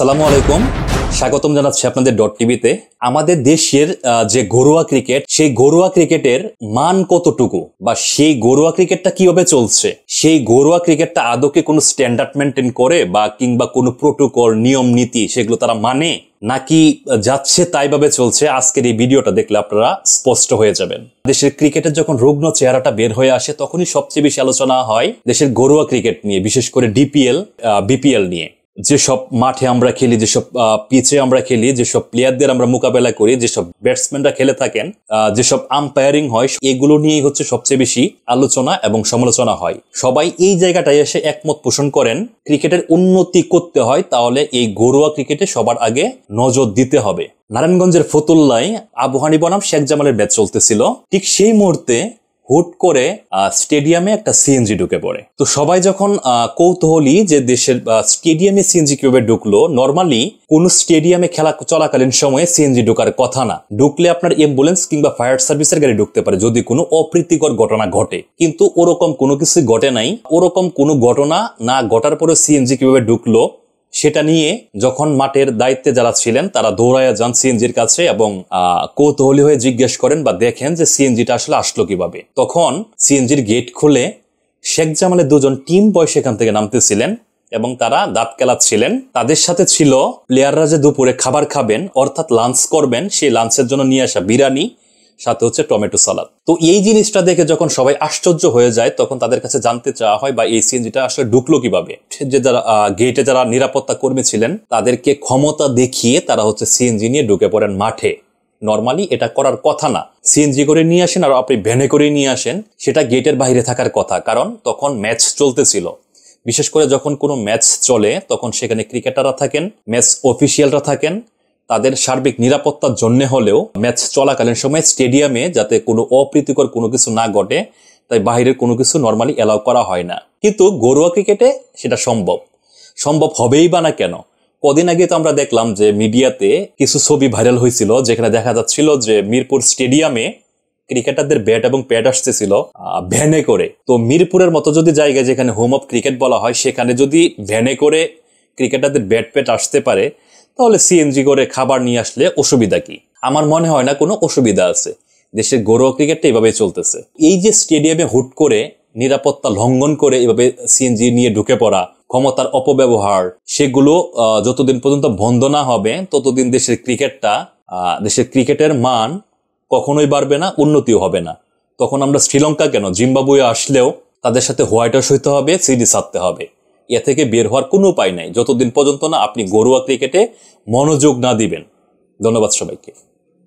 সালামু আলাইকুম স্বাগতম জানাচ্ছি আপনাদের ডট টিভিতে আমাদের দেশের যে ঘরোয়া ক্রিকেট সেই ঘরোয়া ক্রিকেটের মান কতটুকু বা সেই ঘরোয়া ক্রিকেটটা কিভাবে চলছে সেই ঘরোয়া ক্রিকেটটা আদৌকে কোনো স্ট্যান্ডার্ড মেনটেন করে বা কিংবা কোনো প্রোটোকল নিয়ম নীতি সেগুলো তারা মানে নাকি যাচ্ছে তাইভাবে চলছে আজকের এই ভিডিওটা দেখলে আপনারা স্পষ্ট হয়ে যাবেন দেশের ক্রিকেটের যখন রুগ্ন চেহারাটা বের হয়ে আসে তখনই সবচেয়ে বেশি আলোচনা হয় দেশের ঘরোয়া ক্রিকেট নিয়ে বিশেষ করে ডিপিএল বিপিএল নিয়ে যেসব মাঠে আমরা খেলি যেসব পিচে আমরা খেলি যেসব প্লেয়ারদের আমরা মোকাবেলা করি যেসব ব্যাটসম্যানরা খেলে থাকেন যেসব আম্পায়ারিং হয় এগুলো নিয়েই হচ্ছে সবচেয়ে বেশি আলোচনা এবং সমালোচনা হয় সবাই এই জায়গাটায় এসে একমত পোষণ করেন ক্রিকেটের উন্নতি করতে হয় তাহলে এই ঘরোয়া ক্রিকেটে সবার আগে নজর দিতে হবে নারায়ণগঞ্জের ফতুল্লায় আবহানি বনাম শেখ জামালের ম্যাচ চলতেছিল ঠিক সেই মুহূর্তে হুট করে স্টেডিয়ামে একটা সিএনজি ঢুকে পড়ে তো সবাই যখন কৌতূহলী যে দেশের স্টেডিয়ামে সিএনজি কিভাবে ঢুকলো নর্মালি কোন স্টেডিয়ামে খেলা চলাকালীন সময়ে সিএনজি ঢুকার কথা না ঢুকলে আপনার অ্যাম্বুলেন্স কিংবা ফায়ার সার্ভিসের গাড়ি ঢুকতে পারে যদি কোনো অপ্রীতিকর ঘটনা ঘটে কিন্তু ওরকম কোনো কিছু ঘটে নাই ওরকম কোনো ঘটনা না ঘটার পরে সিএনজি কিভাবে ঢুকলো সেটা নিয়ে যখন মাঠের দায়িত্বে যারা ছিলেন তারা দৌড়ায়া যান সিএনজির কাছে এবং কৌতূহলী হয়ে জিজ্ঞেস করেন বা দেখেন যে সিএনজিটা আসলে আসলো কিভাবে তখন সিএনজির গেট খুলে শেখ জামালের দুজন টিম বয় সেখান থেকে নামতেছিলেন এবং তারা দাঁত কেলাচ্ছিলেন তাদের সাথে ছিল প্লেয়াররা যে দুপুরে খাবার খাবেন অর্থাৎ লাঞ্চ করবেন সেই লাঞ্চের জন্য নিয়ে আসা বিরিয়ানি সাথে হচ্ছে টমেটো সালাদ তো এই জিনিসটা দেখে যখন সবাই আশ্চর্য হয়ে যায় তখন তাদের কাছে জানতে চাওয়া হয় বা এই সিএনজিটা আসলে ঢুকলো কিভাবে যে যারা গেটে যারা নিরাপত্তা কর্মী ছিলেন তাদেরকে ক্ষমতা দেখিয়ে তারা হচ্ছে সিএনজি নিয়ে ঢুকে পড়েন মাঠে নর্মালি এটা করার কথা না সিএনজি করে নিয়ে আসেন আর আপনি ভ্যানে করে নিয়ে আসেন সেটা গেটের বাইরে থাকার কথা কারণ তখন ম্যাচ চলতেছিল বিশেষ করে যখন কোনো ম্যাচ চলে তখন সেখানে ক্রিকেটাররা থাকেন ম্যাচ অফিসিয়ালরা থাকেন তাদের সার্বিক নিরাপত্তার জন্য হলেও ম্যাচ চলাকালীন সময় স্টেডিয়ামে যাতে কোনো অপ্রীতিকর কোনো কিছু না ঘটে তাই বাহিরের কোনো কিছু নর্মালি অ্যালাউ করা হয় না কিন্তু ঘরোয়া ক্রিকেটে সেটা সম্ভব সম্ভব হবেই বা না কেন কদিন আগে তো আমরা দেখলাম যে মিডিয়াতে কিছু ছবি ভাইরাল হয়েছিল যেখানে দেখা যাচ্ছিল যে মিরপুর স্টেডিয়ামে ক্রিকেটারদের ব্যাট এবং প্যাট আসতেছিল ভ্যানে করে তো মিরপুরের মতো যদি জায়গায় যেখানে হোম অফ ক্রিকেট বলা হয় সেখানে যদি ভ্যানে করে ক্রিকেটারদের ব্যাট প্যাট আসতে পারে তাহলে সিএনজি করে খাবার নিয়ে আসলে অসুবিধা কি আমার মনে হয় না কোনো অসুবিধা আছে দেশের গৌরব ক্রিকেটটা এভাবে চলতেছে এই যে স্টেডিয়ামে হুট করে নিরাপত্তা লঙ্ঘন করে এভাবে সিএনজি নিয়ে ঢুকে পড়া ক্ষমতার অপব্যবহার সেগুলো যতদিন পর্যন্ত বন্ধ না হবে ততদিন দেশের ক্রিকেটটা দেশের ক্রিকেটের মান কখনোই বাড়বে না উন্নতিও হবে না তখন আমরা শ্রীলঙ্কা কেন জিম্বাবুয়ে আসলেও তাদের সাথে হোয়াইট হাউস হইতে হবে সিডি হারতে হবে এ থেকে বের হওয়ার কোনো উপায় নাই যতদিন পর্যন্ত না আপনি গরুয়া ক্রিকেটে মনোযোগ না দিবেন ধন্যবাদ সবাইকে